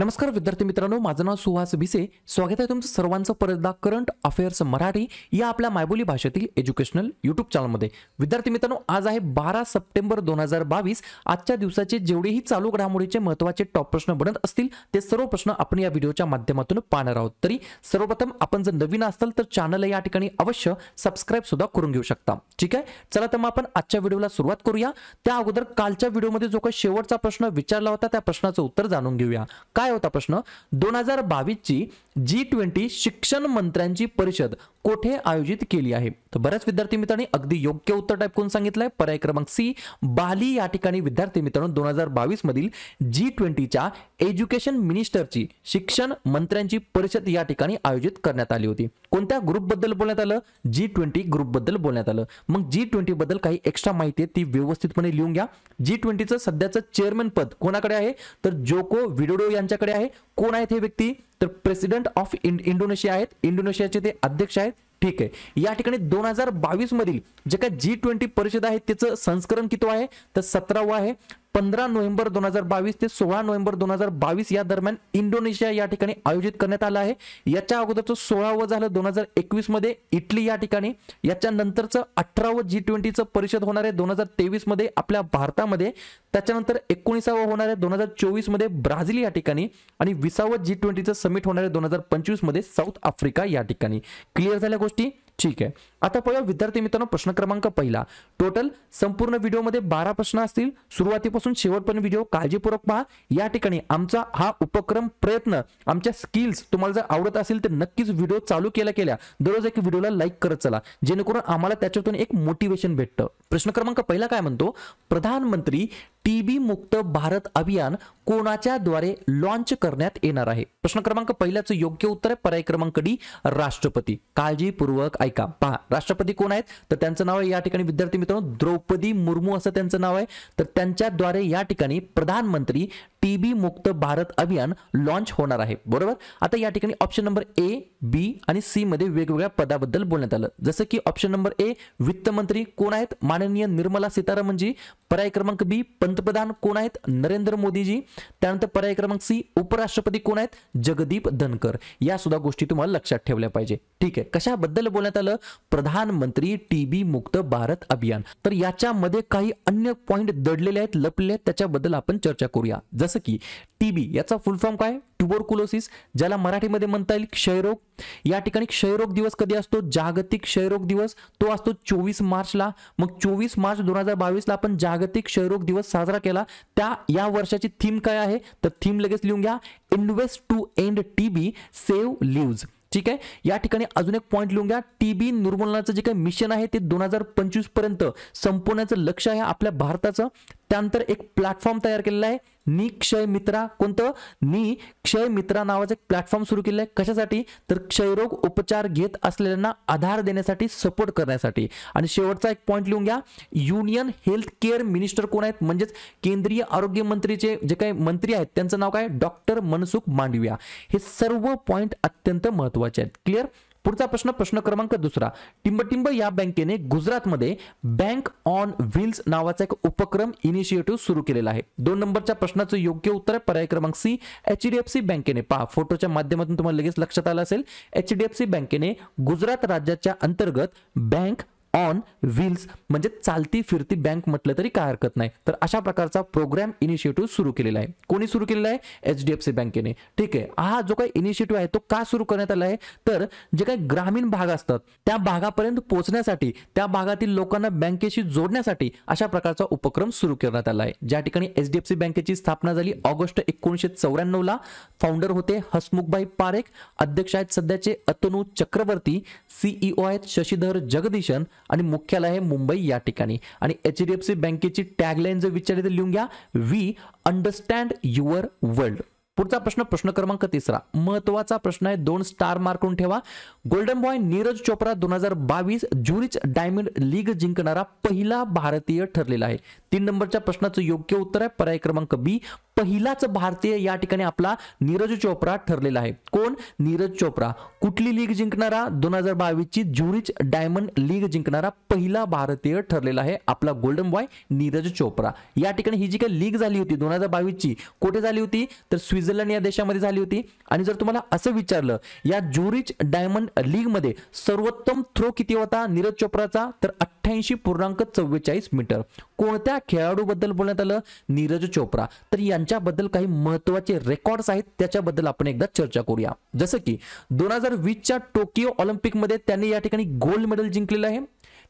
नमस्कार विद्यार्थी मित्रांनो माझं नाव सुहास भिसे स्वागत आहे तुमचं सर्वांचं परतदा करंट अफेअर्स मराठी या आपल्या मायबोली भाषेतील एज्युकेशनल युट्यूब चॅनलमध्ये विद्यार्थी मित्रांनो आज आहे बारा सप्टेंबर दोन हजार बावीस आजच्या दिवसाचे जेवढेही चालू घडामोडीचे महत्त्वाचे टॉप प्रश्न बनत असतील ते सर्व प्रश्न आपण या व्हिडिओच्या माध्यमातून पाहणार आहोत तरी सर्वप्रथम आपण जर नवीन असाल तर चॅनल या ठिकाणी अवश्य सबस्क्राईब सुद्धा करून घेऊ शकता ठीक आहे चला तर मग आपण आजच्या व्हिडिओला सुरुवात करूया त्या अगोदर कालच्या व्हिडिओमध्ये जो काही शेवटचा प्रश्न विचारला होता त्या प्रश्नाचं उत्तर जाणून घेऊया काय काय होता प्रश्न दोन हजार बावीसची जी ट्वेंटी शिक्षण मंत्र्यांची परिषद कोठे आयोजित केली आहे तर बऱ्याच विद्यार्थी मित्रांनी अगदी योग्य उत्तर टाईप करून सांगितलंय पर्याय क्रमांक सी बाली या ठिकाणी विद्यार्थी मित्रांनो दोन हजार बावीस मधील जी ट्वेंटीच्या एज्युकेशन मिनिस्टरची शिक्षण मंत्र्यांची परिषद या ठिकाणी आयोजित करण्यात आली होती कोणत्या ग्रुपबद्दल बोलण्यात आलं जी ट्वेंटी ग्रुपबद्दल बोलण्यात आलं मग जी ट्वेंटी बद्दल काही एक्स्ट्रा माहिती आहे ती व्यवस्थितपणे लिहून घ्या जी ट्वेंटीचं सध्याचं चेअरमॅन पद कोणाकडे आहे तर जोको विडोडो यांच्याकडे आहे कोण आहेत हे व्यक्ती तर प्रेसिडेंट ऑफ इंडोनेशिया आहेत इंडोनेशियाचे ते अध्यक्ष आहेत ठीक आहे या ठिकाणी दोन हजार बावीस मधील जे काय जी ट्वेंटी परिषद आहे त्याचं संस्करण किती आहे तर सतरावं आहे पंधरा नोव्हेंबर दोन हजार बावीस ते सोळा नोव्हेंबर दोन हजार बावीस या दरम्यान इंडोनेशिया या ठिकाणी आयोजित करण्यात आलं आहे याच्या अगोदरचं सोळावं झालं दोन हजार एकवीस मध्ये इटली या ठिकाणी याच्या नंतरचं अठरावं जी ट्वेंटीचं परिषद होणार आहे दोन हजार तेवीस मध्ये आपल्या भारतामध्ये त्याच्यानंतर एकोणीसावं होणार आहे दोन हजार चोवीस मध्ये ब्राझील या ठिकाणी आणि विसावं जी ट्वेंटीचं समिट होणार आहे दोन हजार पंचवीस मध्ये साऊथ आफ्रिका या ठिकाणी क्लिअर झाल्या गोष्टी ठीक आहे आता पाहूया विद्यार्थी मित्रांनो प्रश्न क्रमांक पहिला टोटल संपूर्ण व्हिडिओमध्ये बारा प्रश्न असतील सुरुवातीपासून शेवटपर्यंत व्हिडिओ काळजीपूर्वक पहा या ठिकाणी आमचा हा उपक्रम प्रयत्न आमच्या स्किल्स तुम्हाला जर आवडत असेल तर नक्कीच व्हिडिओ चालू केला केल्या दररोज एक व्हिडिओला लाईक करत चला जेणेकरून आम्हाला त्याच्यातून एक मोटिवेशन भेटतं प्रश्न क्रमांक पहिला काय म्हणतो प्रधानमंत्री टीबी मुक्त भारत अभियान कोणाच्या द्वारे लॉन्च करण्यात येणार आहे प्रश्न क्रमांक पहिल्याचं योग्य उत्तर आहे पर्याय क्रमांक डी राष्ट्रपती काळजीपूर्वक ऐका पहा राष्ट्रपती कोण आहेत तर त्यांचं नाव आहे या ठिकाणी विद्यार्थी मित्रांनो द्रौपदी मुर्मू असं त्यांचं नाव आहे तर त्यांच्याद्वारे या ठिकाणी प्रधानमंत्री टीबी मुक्त भारत अभियान लॉन्च होणार आहे बरोबर आता या ठिकाणी ऑप्शन नंबर ए बी आणि सी मध्ये वेगवेगळ्या पदाबद्दल बोलण्यात आलं जसं की ऑप्शन नंबर ए वित्त मंत्री कोण आहेत माननीय निर्मला सीतारामनजी पर्याय क्रमांक बी पंतप्रधान कोण आहेत नरेंद्र मोदीजी त्यानंतर पर्याय क्रमांक सी उपराष्ट्रपती कोण आहेत जगदीप धनकर या सुद्धा गोष्टी तुम्हाला लक्षात ठेवल्या पाहिजे ठीक आहे कशाबद्दल बोलण्यात आलं प्रधानमंत्री टीबी मुक्त भारत अभियान तर याच्यामध्ये काही अन्य पॉइंट दडलेले आहेत लपलेले आहेत त्याच्याबद्दल आपण चर्चा करूया जसं की टी याचा फुल फॉर्म काय ट्युबरकुलोसिस ज्याला मराठीमध्ये म्हणता येईल क्षयरोग या ठिकाणी क्षयरोग दिवस कधी असतो जागतिक क्षयरोग दिवस तो असतो चोवीस मार्चला मग चोवीस मार्च दोन हजार बावीसला आपण जागतिक क्षयरोग दिवस साजरा केला त्या या वर्षाची थीम काय आहे तर थीम लगेच लिहून घ्या invest to end T B save lives ठीक आहे या ठिकाणी अजून एक पॉईंट लिहून घ्या टी बी निर्मूलनाचं जे काही मिशन आहे ते दोन हजार पंचवीस पर्यंत संपवण्याचं लक्ष आहे आपल्या भारताचं त्यानंतर एक प्लॅटफॉर्म तयार केलेला आहे नी क्षय मित्रा कोणतं नी क्षय मित्रा नावाचा एक प्लॅटफॉर्म सुरू केलं आहे कशासाठी तर क्षयरोग उपचार घेत असलेल्यांना आधार देण्यासाठी सपोर्ट करण्यासाठी आणि शेवटचा एक पॉईंट लिहून घ्या युनियन हेल्थ केअर मिनिस्टर कोण आहेत म्हणजेच केंद्रीय आरोग्य मंत्रीचे जे काही मंत्री आहेत त्यांचं नाव काय डॉक्टर मनसुख मांडविया हे सर्व पॉईंट अत्यंत महत्वाचे आहेत क्लिअर पुढचा प्रश्न प्रश्न क्रमांक दुसरा टिंबटिंब या बँकेने गुजरातमध्ये बँक ऑन व्हील्स नावाचा एक उपक्रम इनिशिएटिव्ह सुरू केलेला आहे दोन नंबरच्या प्रश्नाचं योग्य उत्तर आहे पर्याय क्रमांक सी एचडीएफसी बँकेने पहा फोटोच्या माध्यमातून तुम्हाला लगेच लक्षात आलं असेल एचडीएफसी बँकेने गुजरात राज्याच्या अंतर्गत बँक ऑन व्हील्स म्हणजे चालती फिरती बँक म्हटलं तरी काय हरकत नाही तर अशा प्रकारचा प्रोग्राम इनिशिएटिव्ह सुरू केलेला आहे कोणी सुरू केलेला आहे एच डी एफ सी बँकेने ठीक आहे हा जो काही इनिशिएटिव्ह आहे तो का सुरू करण्यात आला आहे तर जे काही ग्रामीण भाग असतात त्या भागापर्यंत पोहोचण्यासाठी त्या भागातील लोकांना बँकेशी जोडण्यासाठी अशा प्रकारचा उपक्रम सुरू करण्यात आला आहे ज्या ठिकाणी एच डी एफ सी बँकेची स्थापना झाली ऑगस्ट एकोणीसशे चौऱ्याण्णवला ला फाउंडर होते हसमुखबाई पारेख अध्यक्ष आहेत सध्याचे अतनू चक्रवर्ती सीईओ e आहेत शशीधर जगदीशन आणि मुख्यालय आहे मुंबई या ठिकाणी आणि एच डी एफ सी बँकेची टॅगलाईन जर विचारली तर लिहून घ्या वी अंडरस्टँड युअर वर्ल्ड पुढचा प्रश्न प्रश्न क्रमांक तिसरा महत्वाचा प्रश्न आहे दोन स्टार मार्क करून ठेवा गोल्डन बॉय नीरज चोप्रा दोन हजार बावीस ज्युरिच डायमंड लीग जिंकणारा पहिला भारतीय ठरलेला आहे तीन नंबरच्या प्रश्नाचं योग्य उत्तर आहे पर्याय क्रमांक बी पहिलाच भारतीय या ठिकाणी आपला नीरज चोप्रा ठरलेला आहे कोण नीरज चोप्रा कुठली लीग जिंकणारा दोन हजार बावीसची ज्युरीच डायमंड लीग जिंकणारा पहिला भारतीय ठरलेला आहे आपला गोल्डन बॉय नीरज चोप्रा या ठिकाणी ही जी काही लीग झाली होती दोन हजार बावीसची कुठे झाली होती तर स्विझ स्वित्झर्लंड या देशामध्ये झाली होती आणि जर तुम्हाला असं विचारलं या ज्युरिच डायमंड लीगमध्ये सर्वोत्तम थ्रो किती होता नीरज चोप्राचा तर अठ्ठ्याऐंशी पूर्णांक चव्वेचाळीस मीटर कोणत्या खेळाडूबद्दल बोलण्यात आलं नीरज चोप्रा तर यांच्याबद्दल काही महत्वाचे रेकॉर्ड्स आहेत त्याच्याबद्दल आपण एकदा चर्चा करूया जसं की दोन हजार वीसच्या टोकियो ऑलिम्पिकमध्ये त्यांनी या ठिकाणी गोल्ड मेडल जिंकलेलं आहे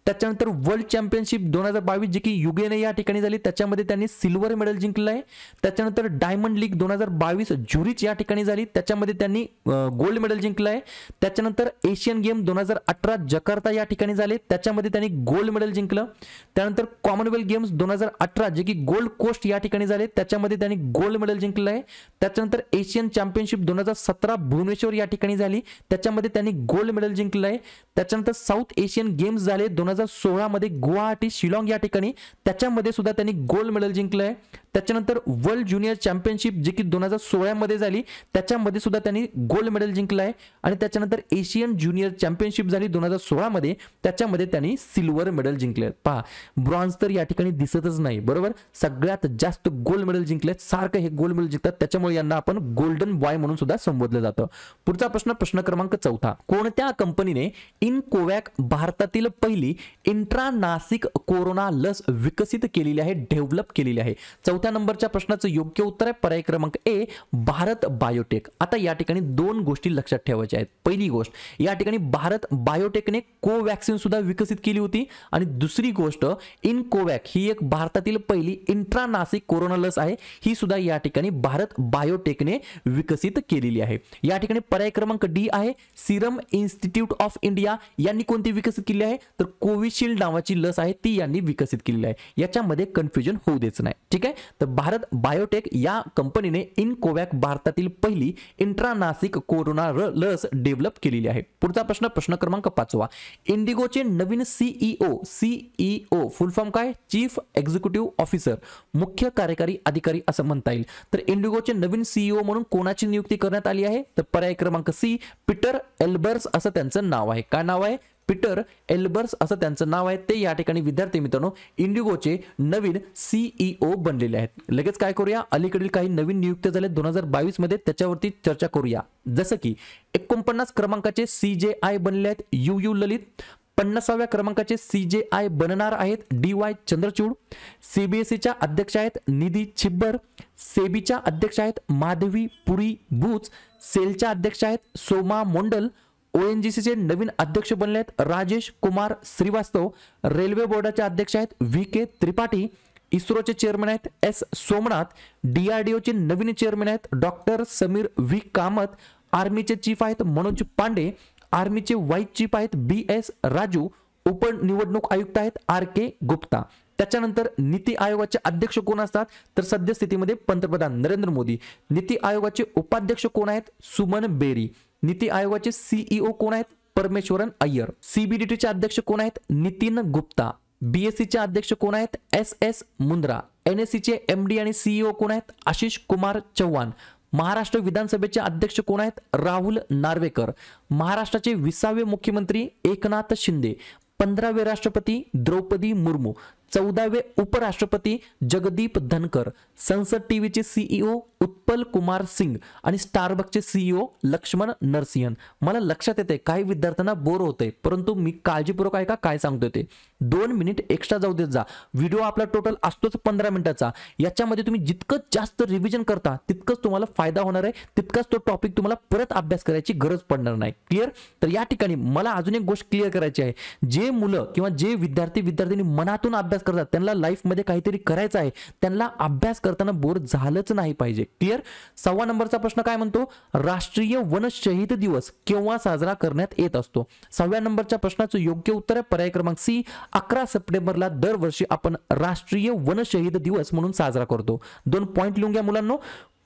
त्याच्यानंतर वर्ल्ड चॅम्पियनशिप दोन हजार बावीस जी की युगेने या ठिकाणी झाली त्याच्यामध्ये त्यांनी सिल्वर मेडल जिंकलं आहे त्याच्यानंतर डायमंड लीग दोन हजार बावीस ज्युरीच या ठिकाणी झाली त्याच्यामध्ये त्यांनी गोल्ड मेडल जिंकलं आहे त्याच्यानंतर एशियन गेम दोन हजार अठरा जकार्ता या ठिकाणी झाले त्याच्यामध्ये त्यांनी गोल्ड मेडल जिंकलं त्यानंतर कॉमनवेल्थ गेम्स दोन हजार अठरा जे की गोल्ड कोस्ट या ठिकाणी झाले त्याच्यामध्ये त्यांनी गोल्ड मेडल जिंकलं आहे त्याच्यानंतर एशियन चॅम्पियनशिप दोन हजार सतरा भुवनेश्वर या ठिकाणी झाली त्याच्यामध्ये त्यांनी गोल्ड मेडल जिंकलं आहे त्याच्यानंतर साऊथ एशियन गेम्स झाले दोन हजार सोळामध्ये गुवाहाटी शिलाँग या ठिकाणी त्याच्यामध्ये सुद्धा त्यांनी गोल्ड मेडल जिंकलं आहे त्याच्यानंतर वर्ल्ड ज्युनियर चॅम्पियनशिप जी की दोन हजार सोळामध्ये झाली त्याच्यामध्ये सुद्धा त्यांनी गोल्ड मेडल जिंकलं आहे आणि त्याच्यानंतर एशियन ज्युनियर चॅम्पियनशिप झाली दोन हजार सोळामध्ये त्याच्यामध्ये त्यांनी सिल्वर मेडल जिंकले पहा ब्रॉन्झ तर या ठिकाणी दिसतच नाही बरोबर सगळ्यात जास्त गोल्ड मेडल जिंकले सारखं हे गोल्ड मेडल जिंकतात त्याच्यामुळे यांना आपण गोल्डन बॉय म्हणून सुद्धा संबोधलं जातं पुढचा प्रश्न प्रश्न क्रमांक चौथा कोणत्या कंपनीने इन कोवॅक भारतातील पहिली इंट्रानासिक कोरोना लस विकसित केलेली आहे डेव्हलप केलेली आहे चौथ्या नंबरच्या प्रश्नाचं योग्य उत्तर आहे पर्याय क्रमांक ए भारत बायोटेक आता या ठिकाणी दोन गोष्टी लक्षात ठेवायच्या आहेत पहिली गोष्ट या ठिकाणी भारत बायोटेकने कोवॅक्सिन सुद्धा विकसित केली होती आणि दुसरी गोष्ट इनकोवॅक ही एक भारतातील पहिली इंट्रानासिक कोरोना लस आहे ही सुद्धा या ठिकाणी भारत बायोटेकने विकसित केलेली आहे या ठिकाणी पर्याय क्रमांक डी आहे सिरम इन्स्टिट्यूट ऑफ इंडिया यांनी कोणती विकसित केली आहे तर कोविशिल्ड नावाची लस आहे ती यांनी विकसित केलेली आहे याच्यामध्ये कन्फ्युजन होऊ द्यायचं नाही ठीक आहे तर भारत बायोटेक या कंपनीने इनकोवॅक भारतातील पहिली इंट्रानासिक कोरोना लस डेव्हलप केलेली आहे पुढचा प्रश्न प्रश्न क्रमांक पाचवा इंडिगोचे नवीन सीईओ सीईओ फुल फॉर्म काय चीफ एक्झिक्युटिव्ह ऑफिसर मुख्य कार्यकारी अधिकारी असं म्हणता येईल तर इंडिगोचे नवीन सीईओ e म्हणून कोणाची नियुक्ती करण्यात आली आहे तर पर्याय क्रमांक सी पीटर एल्बर्स असं त्यांचं नाव आहे काय नाव आहे पीटर एल्बर्स असं त्यांचं नाव आहे ते या ठिकाणी विद्यार्थी मित्रांनो इंडिगोचे नवीन सीईओ e बनलेले आहेत लगेच काय करूया अलीकडील काही नवीन नियुक्त झाले दोन हजार बावीस मध्ये त्याच्यावरती चर्चा करूया जसं की एकोणपन्नास क्रमांकाचे सी जे आय बनले आहेत यू यू ललित पन्नासाव्या क्रमांकाचे सी जे आय बनणार आहेत डी वाय चंद्रचूड सीबीएसईच्या e अध्यक्ष आहेत निधी छिब्बर सेबीच्या अध्यक्ष आहेत माधवी पुरी भूज सेलच्या अध्यक्ष आहेत Soma Mondal O N G सीचे नवीन अध्यक्ष बनले आहेत राजेश कुमार श्रीवास्तव रेल्वे बोर्डाचे अध्यक्ष आहेत व्ही के त्रिपाठी इस्रोचे चेअरमन आहेत एस सोमनाथ डीआरडीओचे नवीन चेअरमन आहेत डॉक्टर समीर व्ही कामत आर्मीचे चीफ आहेत मनोज पांडे आर्मीचे वाईस चीफ आहेत बी एस राजू उपनिवडणूक आयुक्त आहेत आर के गुप्ता त्याच्यानंतर नीती आयोगाचे अध्यक्ष कोण असतात तर सद्यस्थितीमध्ये पंतप्रधान नरेंद्र मोदी नीती आयोगाचे उपाध्यक्ष कोण आहेत सुमन बेरी नीती आयोगाचे सीईओ e कोण आहेत परमेश्वरन अय्यर सीबीडीटीचे अध्यक्ष कोण आहेत नितीन गुप्ता बीएससीचे अध्यक्ष कोण आहेत एस एस मुंद्रा एनएससीचे एम डी आणि सीईओ e कोण आहेत आशिष कुमार चव्हाण महाराष्ट्र विधानसभेचे अध्यक्ष कोण आहेत राहुल नार्वेकर महाराष्ट्राचे विसावे मुख्यमंत्री एकनाथ शिंदे पंधरावे राष्ट्रपती द्रौपदी मुर्मू चौदावे उपराष्ट्रपती जगदीप धनकर संसद टीव्हीचे सीईओ e उत्पल कुमार सिंग आणि स्टारबकचे सीईओ e लक्ष्मण नरसिंहन मला लक्षात येते काही विद्यार्थ्यांना बोर होते परंतु मी काळजीपूर्वक आहे का काय सांगतोय ते दोन मिनिट एक्स्ट्रा जाऊ देत जा व्हिडिओ आपला टोटल असतोच पंधरा मिनिटाचा याच्यामध्ये तुम्ही जितकं जास्त रिव्हिजन करता तितकंच तुम्हाला फायदा होणार आहे तितकाच तो टॉपिक तुम्हाला परत अभ्यास करायची गरज पडणार नाही क्लिअर तर या ठिकाणी मला अजून एक गोष्ट क्लिअर करायची आहे जे मुलं किंवा जे विद्यार्थी विद्यार्थ्यांनी मनातून अभ्यास अभ्यास करतात त्यांना लाईफमध्ये काहीतरी करायचं आहे त्यांना अभ्यास करताना बोर झालंच नाही पाहिजे क्लिअर सव्वा नंबरचा प्रश्न काय म्हणतो राष्ट्रीय वन शहीद दिवस केव्हा साजरा करण्यात येत असतो सहाव्या नंबरच्या प्रश्नाचं योग्य उत्तर आहे पर्याय क्रमांक सी अकरा सप्टेंबरला दरवर्षी आपण राष्ट्रीय वन शहीद दिवस म्हणून साजरा करतो दोन पॉईंट लिहून घ्या मुलांना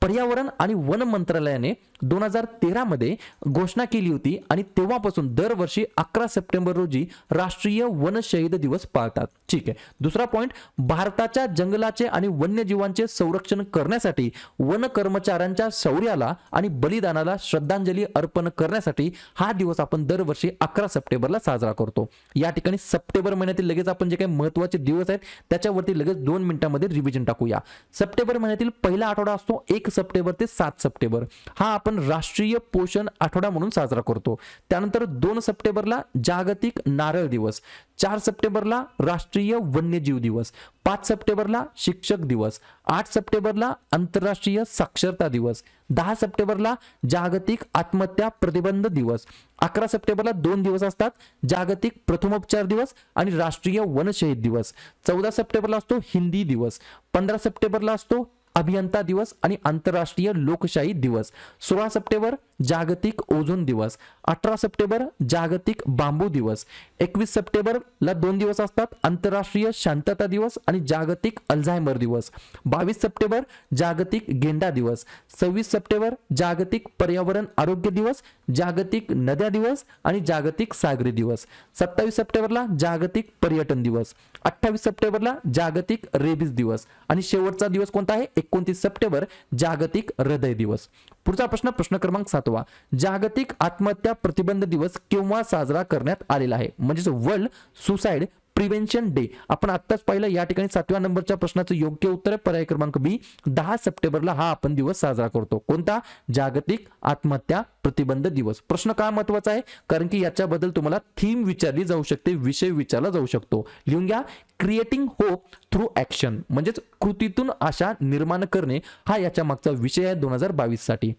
पर्यावरण आणि वन मंत्रालयाने दोन हजार तेरामध्ये घोषणा केली होती आणि तेव्हापासून दरवर्षी अकरा सप्टेंबर रोजी राष्ट्रीय वन शहीद दिवस पाळतात ठीक आहे दुसरा पॉईंट भारताच्या जंगलाचे आणि वन्यजीवांचे संरक्षण करण्यासाठी वन कर्मचाऱ्यांच्या शौर्याला आणि बलिदानाला श्रद्धांजली अर्पण करण्यासाठी हा दिवस आपण दरवर्षी अकरा सप्टेंबरला साजरा करतो या ठिकाणी सप्टेंबर महिन्यातील लगेच आपण जे काही महत्वाचे दिवस आहेत त्याच्यावरती लगेच दोन मिनिटांमध्ये रिव्हिजन टाकूया सप्टेंबर महिन्यातील पहिला आठवडा असतो एक सप्टेंबर ते सात सप्टेंबर हा आपण राष्ट्रीय पोषण आठवडा म्हणून साजरा करतो त्यानंतर दोन सप्टेंबरला जागतिक नारळ दिवस चार सप्टेंबरला राष्ट्रीय वन्यजीव दिवस पाच सप्टेंबरला शिक्षक दिवस आठ सप्टेंबरला आंतरराष्ट्रीय साक्षरता दिवस दहा सप्टेंबरला जागतिक आत्महत्या प्रतिबंध दिवस अकरा सप्टेंबरला दोन दिवस असतात जागतिक प्रथमोपचार दिवस आणि राष्ट्रीय वनशहीद दिवस चौदा सप्टेंबरला असतो हिंदी दिवस पंधरा सप्टेंबरला असतो अभियंता दिवस आणि आंतरराष्ट्रीय लोकशाही दिवस सोळा सप्टेंबर जागतिक ओझोन दिवस अठरा सप्टेंबर जागतिक बांबू दिवस एकवीस सप्टेंबरला दोन दिवस असतात आंतरराष्ट्रीय शांतता दिवस आणि जागतिक अल्झायमर दिवस बावीस सप्टेंबर जागतिक गेंडा दिवस सव्वीस सप्टेंबर जागतिक पर्यावरण आरोग्य दिवस जागतिक नद्या दिवस आणि जागतिक सागरी दिवस सत्तावीस सप्टेंबरला जागतिक पर्यटन दिवस अठ्ठावीस सप्टेंबरला जागतिक रेबीज दिवस आणि शेवटचा दिवस कोणता आहे एकोणतीस सप्टेंबर जागतिक हृदय दिवस पुढचा प्रश्न प्रश्न क्रमांक सातवा जागतिक आत्महत्या प्रतिबंध दिवस केव्हा साजरा करण्यात आलेला आहे म्हणजेच वर्ल्ड सुसाईड प्रिव्हेन्शन डे आपण आत्ताच पाहिलं या ठिकाणी सातव्या नंबरच्या प्रश्नाचं योग्य उत्तर आहे पर्याय क्रमांक बी दहा सप्टेंबरला हा आपण दिवस साजरा करतो कोणता जागतिक आत्महत्या प्रतिबंध दिवस प्रश्न का महत्वाचा आहे कारण की याच्याबद्दल तुम्हाला थीम विचारली जाऊ शकते विषय विचारला जाऊ शकतो लिहून घ्या क्रिएटिंग होप थ्रू ऍक्शन म्हणजेच कृतीतून आशा निर्माण करणे हा याच्या मागचा विषय आहे दोन हजार बावीस साठी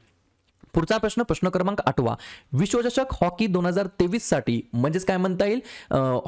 पुढचा प्रश्न प्रश्न क्रमांक आठवा विश्वचषक हॉकी दोन हजार तेवीस साठी म्हणजेच काय म्हणता येईल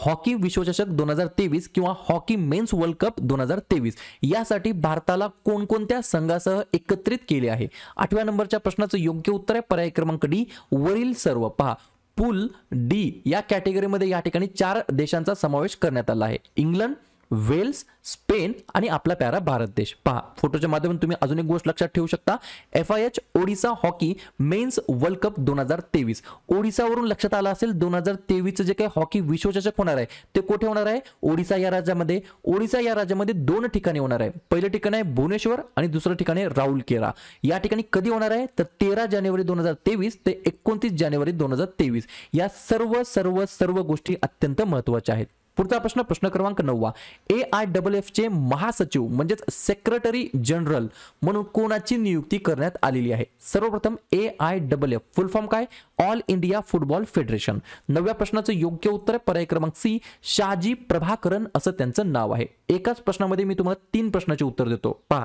हॉकी विश्वचषक दोन हजार तेवीस किंवा हॉकी मेन्स वर्ल्ड कप दोन हजार तेवीस यासाठी भारताला कोणकोणत्या संघासह एकत्रित केले आहे आठव्या नंबरच्या प्रश्नाचं योग्य उत्तर आहे पर्याय क्रमांक डी वरील सर्व पहा पूल डी या कॅटेगरीमध्ये या ठिकाणी चार देशांचा समावेश करण्यात आला आहे इंग्लंड वेल्स स्पेन आणि आपला प्यारा भारत देश पहा फोटोच्या माध्यमातून तुम्ही अजून एक गोष्ट लक्षात ठेवू शकता F I H Odisha hockey men's world cup दोन हजार तेवीस ओडिसावरून लक्षात आलं असेल दोन हजार तेवीसचं जे काही हॉकी विश्वचषक होणार आहे ते कुठे होणार आहे ओडिसा या राज्यामध्ये ओडिसा या राज्यामध्ये दोन ठिकाणी होणार आहे पहिलं ठिकाण आहे भुवनेश्वर आणि दुसरं ठिकाण आहे केरा या ठिकाणी कधी होणार आहे तर तेरा जानेवारी दोन हजार तेवीस ते एकोणतीस जानेवारी दोन हजार तेवीस या सर्व सर्व सर्व गोष्टी अत्यंत महत्त्वाच्या आहेत पुढचा प्रश्न प्रश्न क्रमांक नववा ए आय डबल एफ चे महासचिव म्हणजेच सेक्रेटरी जनरल म्हणून कोणाची नियुक्ती करण्यात आलेली आहे सर्वप्रथम A I double F full form काय ऑल इंडिया फुटबॉल फेडरेशन नव्या प्रश्नाचं योग्य उत्तर आहे पर्याय क्रमांक सी शाजी प्रभाकरन असं त्यांचं नाव आहे एकाच प्रश्नामध्ये मी तुम्हाला तीन प्रश्नाचे उत्तर देतो पहा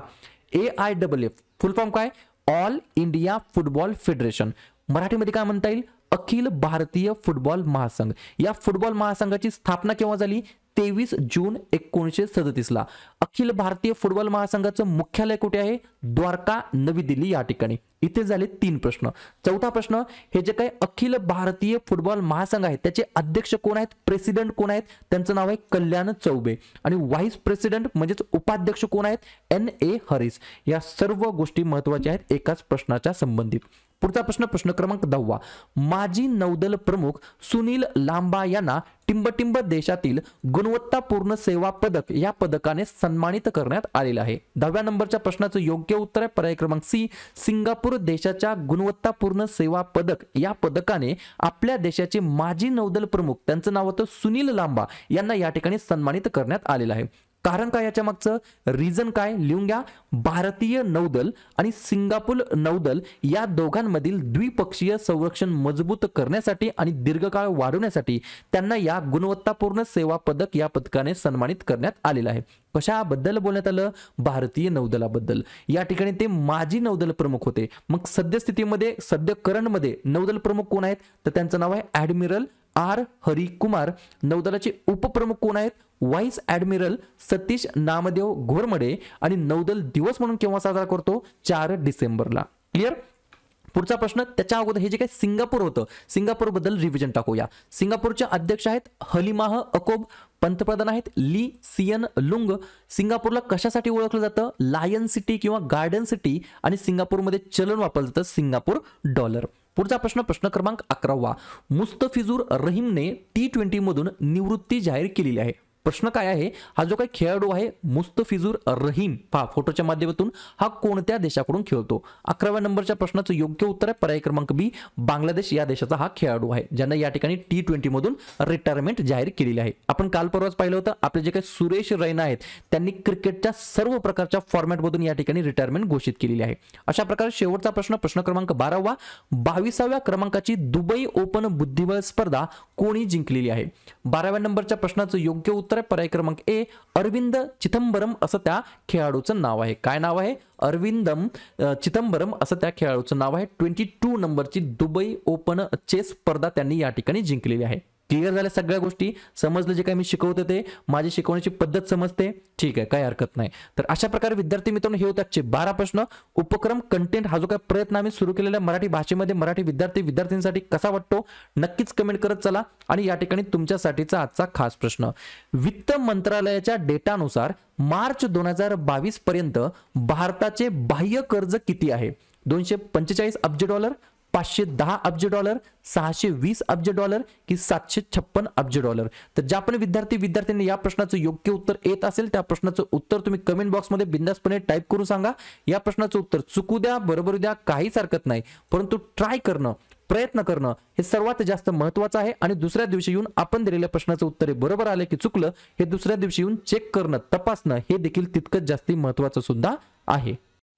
A I double F full form काय ऑल इंडिया फुटबॉल फेडरेशन मराठीमध्ये काय म्हणता येईल अखिल भारतीय फुटबॉल महासंघ या फुटबॉल महासंघाची स्थापना केव्हा झाली तेवीस जून एकोणीसशे सदतीसला अखिल भारतीय फुटबॉल महासंघाचं मुख्यालय कुठे आहे द्वारका नवी दिल्ली या ठिकाणी इथे झाले तीन प्रश्न चौथा प्रश्न हे जे काही अखिल भारतीय फुटबॉल महासंघ आहेत त्याचे अध्यक्ष कोण आहेत प्रेसिडेंट कोण आहेत त्यांचं नाव आहे कल्याण चौबे आणि व्हाईस प्रेसिडेंट म्हणजेच उपाध्यक्ष कोण आहेत एन ए हरीस या सर्व गोष्टी महत्वाच्या आहेत एकाच प्रश्नाच्या संबंधित पुढचा प्रश्न प्रश्न क्रमांक दहावा माजी नौदल प्रमुख सुनील लांबा यांना टिंबटिंब देशातील गुणवत्तापूर्ण सेवा पदक या पदकाने सन्मानित करण्यात आलेलं आहे दहाव्या नंबरच्या प्रश्नाचं योग्य उत्तर आहे पर्याय क्रमांक सी सिंगापूर देशाचा देशाच्या गुणवत्तापूर्ण सेवा पदक या पदकाने आपल्या देशाचे माजी नौदल प्रमुख त्यांचं नाव होतं सुनील लांबा यांना या ठिकाणी सन्मानित करण्यात आलेलं आहे कारण काय याच्या मागचं रिझन काय लिहून घ्या भारतीय नौदल आणि सिंगापूर नौदल या दोघांमधील द्विपक्षीय संरक्षण मजबूत करण्यासाठी आणि दीर्घकाळ वाढवण्यासाठी त्यांना या गुणवत्तापूर्ण सेवा पदक या पदकाने सन्मानित करण्यात आलेलं आहे कशाबद्दल बोलण्यात आलं भारतीय नौदलाबद्दल या ठिकाणी ते माजी नौदल प्रमुख होते मग सद्यस्थितीमध्ये सद्य करंटमध्ये नौदल प्रमुख कोण आहेत तर त्यांचं नाव आहे ॲडमिरल आर हरी कुमार नौदलाचे उपप्रमुख कोण आहेत व्हाईस ॲडमिरल सतीश नामदेव घोरमडे आणि नौदल दिवस म्हणून केव्हा साजरा करतो चार डिसेंबरला क्लिअर पुढचा प्रश्न त्याच्या अगोदर हे जे काही सिंगापूर होतं सिंगापूरबद्दल रिव्हिजन टाकूया सिंगापूरचे अध्यक्ष आहेत हलिमाह अकोब पंतप्रधान आहेत ली सियन लुंग सिंगापूरला कशासाठी ओळखलं जातं लायन सिटी किंवा गार्डन सिटी आणि सिंगापूरमध्ये चलन वापरलं जातं सिंगापूर डॉलर पुढचा प्रश्न प्रश्न क्रमांक अकरावा मुस्तफिजूर रहीमने टी ट्वेंटीमधून निवृत्ती जाहीर केलेली आहे प्रश्न काय आहे हा जो काही खेळाडू आहे मुस्तफिजूर रहीम पहा फोटोच्या माध्यमातून हा कोणत्या देशाकडून खेळतो अकराव्या नंबरच्या प्रश्नाचं योग्य उत्तर आहे पर्याय क्रमांक बी बांगलादेश या देशाचा हा खेळाडू आहे ज्यांना या ठिकाणी टी मधून रिटायरमेंट जाहीर केलेली आहे आपण काल परवाच पाहिलं होतं आपले जे काही सुरेश रैना आहेत त्यांनी क्रिकेटच्या सर्व प्रकारच्या फॉर्मॅटमधून या ठिकाणी रिटायरमेंट घोषित केलेली आहे अशा प्रकारे शेवटचा प्रश्न प्रश्न क्रमांक बारावा बावीसाव्या क्रमांकाची दुबई ओपन बुद्धिबळ स्पर्धा कोणी जिंकलेली आहे बाराव्या नंबरच्या प्रश्नाचं योग्य उत्तर उत्तर पर्याय क्रमांक ए अरविंद चिदंबरम असं त्या खेळाडूचं नाव आहे काय नाव आहे अरविंदम चिदंबरम असं त्या खेळाडूचं नाव आहे ट्वेंटी टू नंबरची दुबई ओपन चेस स्पर्धा त्यांनी या ठिकाणी जिंकलेली आहे क्लिअर झाल्या सगळ्या गोष्टी समजलं जे काय मी शिकवतो ते माझी शिकवण्याची पद्धत समजते ठीक आहे काही हरकत नाही तर अशा प्रकारे विद्यार्थी मित्रांनो हे चे बारा प्रश्न उपक्रम कंटेंट हा जो काय प्रयत्न आम्ही सुरू केलेला मराठी भाषेमध्ये मराठी विद्यार्थी विद्यार्थ्यांसाठी कसा वाटतो नक्कीच कमेंट करत चला आणि या ठिकाणी तुमच्यासाठीचा आजचा खास प्रश्न वित्त मंत्रालयाच्या डेटानुसार मार्च दोन हजार बावीस पर्यंत भारताचे बाह्य कर्ज किती आहे दोनशे पंचेचाळीस अब्ज डॉलर पाचशे दहा अब्ज डॉलर सहाशे वीस अब्ज डॉलर की सातशे छप्पन अब्ज डॉलर तर ज्या पण विद्यार्थी विद्यार्थ्यांनी या प्रश्नाचं योग्य उत्तर येत असेल त्या प्रश्नाचं उत्तर तुम्ही कमेंट बॉक्समध्ये बिंदासपणे टाईप करून सांगा या प्रश्नाचं उत्तर चुकू द्या बरोबर द्या काहीच हरकत नाही परंतु ट्राय करणं प्रयत्न करणं हे सर्वात जास्त महत्वाचं आहे आणि दुसऱ्या दिवशी येऊन आपण दिलेल्या प्रश्नाचं उत्तर हे बरोबर आलं की चुकलं हे दुसऱ्या दिवशी येऊन चेक करणं तपासणं हे देखील तितकंच जास्ती महत्वाचं सुद्धा आहे